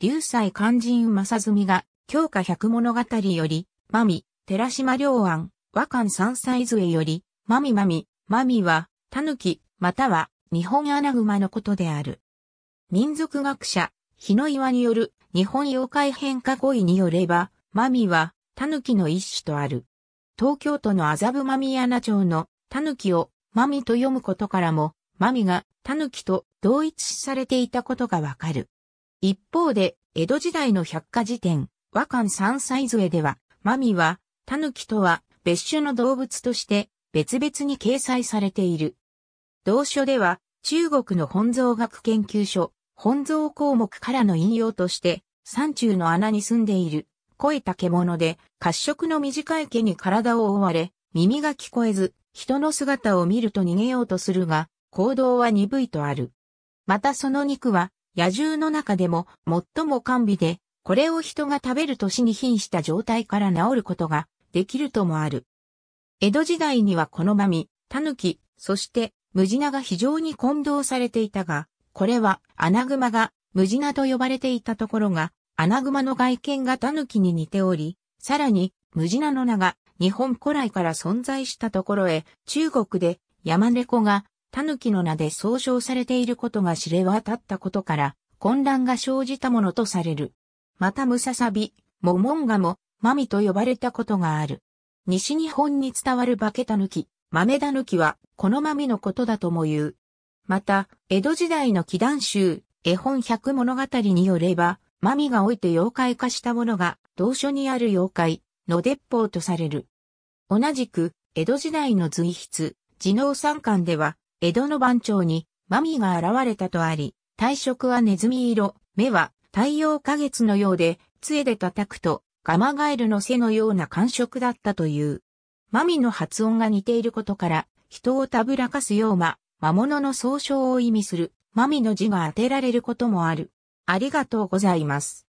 流斎肝心正澄が、京華百物語より、まみ、寺島良安、和漢三歳杖より、まみまみ、まみは、狸、または、日本アナグマのことである。民族学者、日の岩による、日本妖怪変化語彙によれば、まみは、狸の一種とある。東京都の麻布ア穴町の、狸を、まみと読むことからも、まみが、狸と同一視されていたことがわかる。一方で、江戸時代の百科事典、和漢三歳杖では、マミは、タヌキとは別種の動物として別々に掲載されている。同書では、中国の本草学研究所、本草項目からの引用として、山中の穴に住んでいる、肥えた獣で、褐色の短い毛に体を覆われ、耳が聞こえず、人の姿を見ると逃げようとするが、行動は鈍いとある。またその肉は、野獣の中でも最も甘美で、これを人が食べる年に瀕した状態から治ることができるともある。江戸時代にはこのまみ、タヌキ、そしてムジナが非常に混同されていたが、これはアナグマがムジナと呼ばれていたところが、アナグマの外見がタヌキに似ており、さらにムジナの名が日本古来から存在したところへ中国で山猫が狸の名で総称されていることが知れ渡ったことから、混乱が生じたものとされる。またムササビ、モモンガも、マミと呼ばれたことがある。西日本に伝わる化けたぬき、豆タヌキは、このマミのことだとも言う。また、江戸時代の祈願集、絵本百物語によれば、マミが老いて妖怪化したものが、同書にある妖怪、の鉄砲とされる。同じく、江戸時代の随筆、地能三巻では、江戸の番長に、マミーが現れたとあり、体色はネズミ色、目は太陽花月のようで、杖で叩くと、ガマガエルの背のような感触だったという。マミの発音が似ていることから、人をたぶらかすような、魔物の総称を意味する、マミの字が当てられることもある。ありがとうございます。